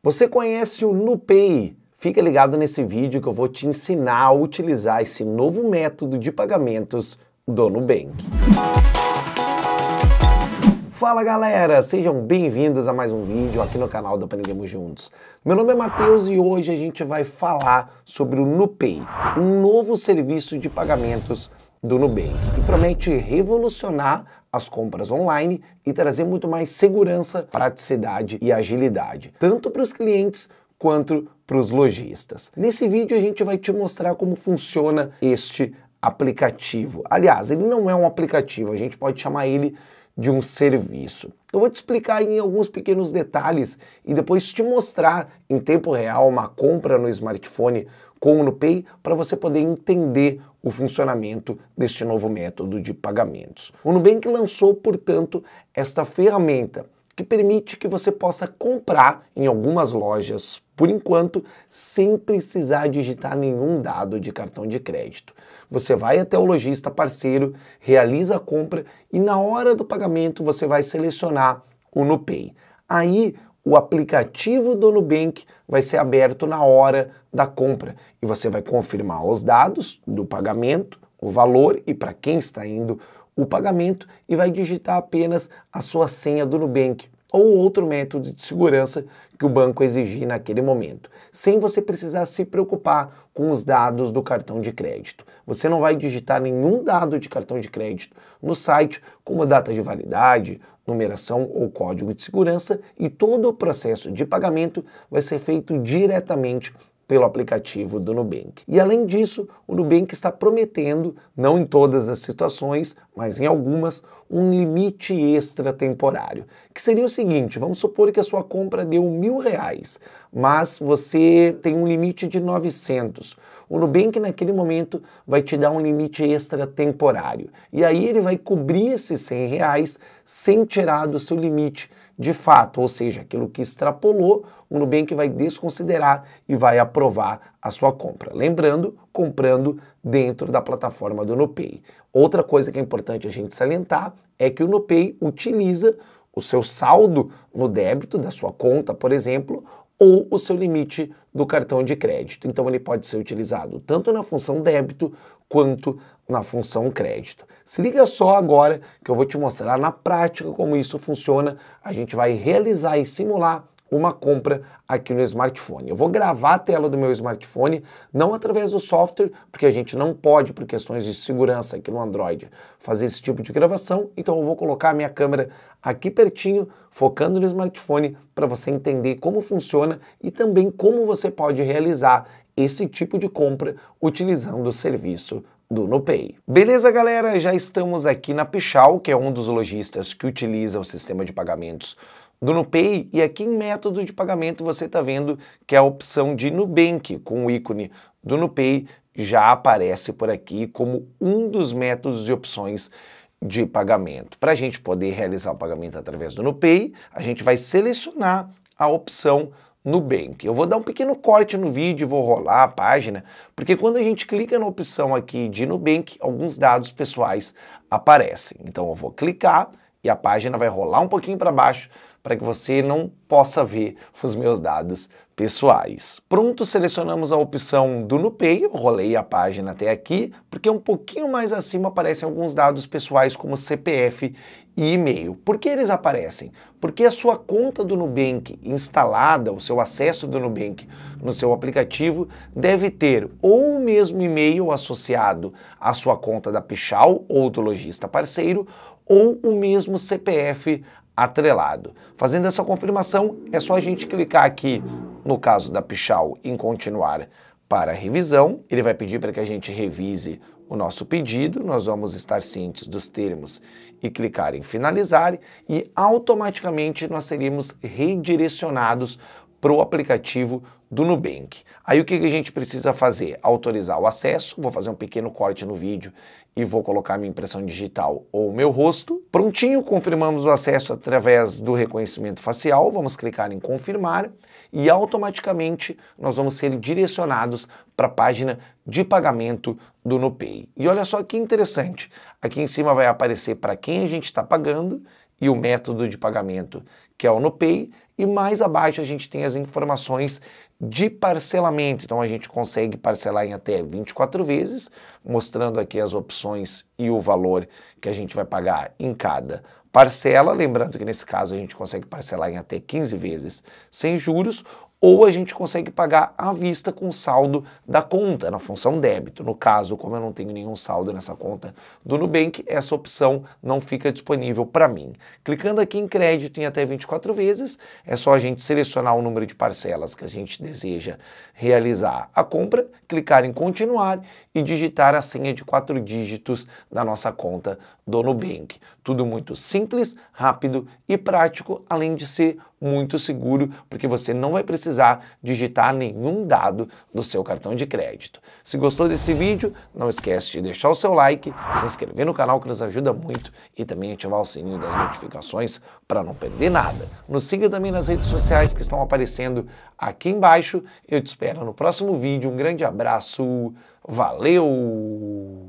Você conhece o NuPay? Fica ligado nesse vídeo que eu vou te ensinar a utilizar esse novo método de pagamentos do Nubank. Fala galera, sejam bem-vindos a mais um vídeo aqui no canal do Aprendemos Juntos. Meu nome é Matheus e hoje a gente vai falar sobre o NuPay, um novo serviço de pagamentos do Nubank, que promete revolucionar as compras online e trazer muito mais segurança, praticidade e agilidade, tanto para os clientes quanto para os lojistas. Nesse vídeo a gente vai te mostrar como funciona este aplicativo. Aliás, ele não é um aplicativo, a gente pode chamar ele de um serviço. Eu vou te explicar em alguns pequenos detalhes e depois te mostrar em tempo real uma compra no smartphone com o NuPay para você poder entender o funcionamento deste novo método de pagamentos. O Nubank lançou, portanto, esta ferramenta que permite que você possa comprar em algumas lojas, por enquanto, sem precisar digitar nenhum dado de cartão de crédito. Você vai até o lojista parceiro, realiza a compra e na hora do pagamento você vai selecionar o NuPay. Aí o aplicativo do Nubank vai ser aberto na hora da compra e você vai confirmar os dados do pagamento, o valor e para quem está indo o pagamento e vai digitar apenas a sua senha do Nubank ou outro método de segurança que o banco exigir naquele momento, sem você precisar se preocupar com os dados do cartão de crédito. Você não vai digitar nenhum dado de cartão de crédito no site, como data de validade, numeração ou código de segurança, e todo o processo de pagamento vai ser feito diretamente pelo aplicativo do Nubank. E além disso, o Nubank está prometendo, não em todas as situações, mas em algumas, um limite extra temporário, que seria o seguinte: vamos supor que a sua compra deu mil reais, mas você tem um limite de 900. O Nubank, naquele momento, vai te dar um limite extra temporário. E aí ele vai cobrir esses 100 reais sem tirar do seu limite de fato, ou seja, aquilo que extrapolou, o Nubank vai desconsiderar e vai aprovar a sua compra. Lembrando, comprando dentro da plataforma do Nupay. Outra coisa que é importante a gente salientar é que o Nupay utiliza o seu saldo no débito da sua conta, por exemplo, ou o seu limite do cartão de crédito. Então ele pode ser utilizado tanto na função débito quanto na função crédito. Se liga só agora que eu vou te mostrar na prática como isso funciona. A gente vai realizar e simular uma compra aqui no smartphone. Eu vou gravar a tela do meu smartphone, não através do software, porque a gente não pode, por questões de segurança aqui no Android, fazer esse tipo de gravação. Então eu vou colocar a minha câmera aqui pertinho, focando no smartphone, para você entender como funciona e também como você pode realizar esse tipo de compra utilizando o serviço do NoPay. Beleza, galera? Já estamos aqui na Pichal, que é um dos lojistas que utiliza o sistema de pagamentos do Nupay e aqui em métodos de pagamento você está vendo que a opção de Nubank com o ícone do Nupay já aparece por aqui como um dos métodos e opções de pagamento. Para a gente poder realizar o pagamento através do Nupay, a gente vai selecionar a opção Nubank. Eu vou dar um pequeno corte no vídeo, vou rolar a página, porque quando a gente clica na opção aqui de Nubank, alguns dados pessoais aparecem. Então eu vou clicar e a página vai rolar um pouquinho para baixo para que você não possa ver os meus dados pessoais. Pronto, selecionamos a opção do NuPay, eu rolei a página até aqui, porque um pouquinho mais acima aparecem alguns dados pessoais como CPF e e-mail. Por que eles aparecem? Porque a sua conta do Nubank instalada, o seu acesso do Nubank no seu aplicativo, deve ter ou o mesmo e-mail associado à sua conta da Pichal ou do lojista parceiro, ou o mesmo CPF atrelado. Fazendo essa confirmação, é só a gente clicar aqui no caso da Pichal em continuar para revisão. Ele vai pedir para que a gente revise o nosso pedido, nós vamos estar cientes dos termos e clicar em finalizar e automaticamente nós seríamos redirecionados para o aplicativo do Nubank. Aí o que, que a gente precisa fazer? Autorizar o acesso, vou fazer um pequeno corte no vídeo e vou colocar minha impressão digital ou meu rosto. Prontinho, confirmamos o acesso através do reconhecimento facial, vamos clicar em confirmar e automaticamente nós vamos ser direcionados para a página de pagamento do Nupay. E olha só que interessante, aqui em cima vai aparecer para quem a gente está pagando e o método de pagamento, que é o NuPay, e mais abaixo a gente tem as informações de parcelamento. Então a gente consegue parcelar em até 24 vezes, mostrando aqui as opções e o valor que a gente vai pagar em cada parcela. Lembrando que nesse caso a gente consegue parcelar em até 15 vezes sem juros ou a gente consegue pagar à vista com saldo da conta, na função débito. No caso, como eu não tenho nenhum saldo nessa conta do Nubank, essa opção não fica disponível para mim. Clicando aqui em crédito em até 24 vezes, é só a gente selecionar o número de parcelas que a gente deseja realizar a compra, clicar em continuar e digitar a senha de quatro dígitos da nossa conta do Nubank. Tudo muito simples, rápido e prático, além de ser muito seguro, porque você não vai precisar digitar nenhum dado do seu cartão de crédito. Se gostou desse vídeo, não esquece de deixar o seu like, se inscrever no canal que nos ajuda muito e também ativar o sininho das notificações para não perder nada. Nos siga também nas redes sociais que estão aparecendo aqui embaixo. Eu te espero no próximo vídeo. Um grande abraço. Valeu!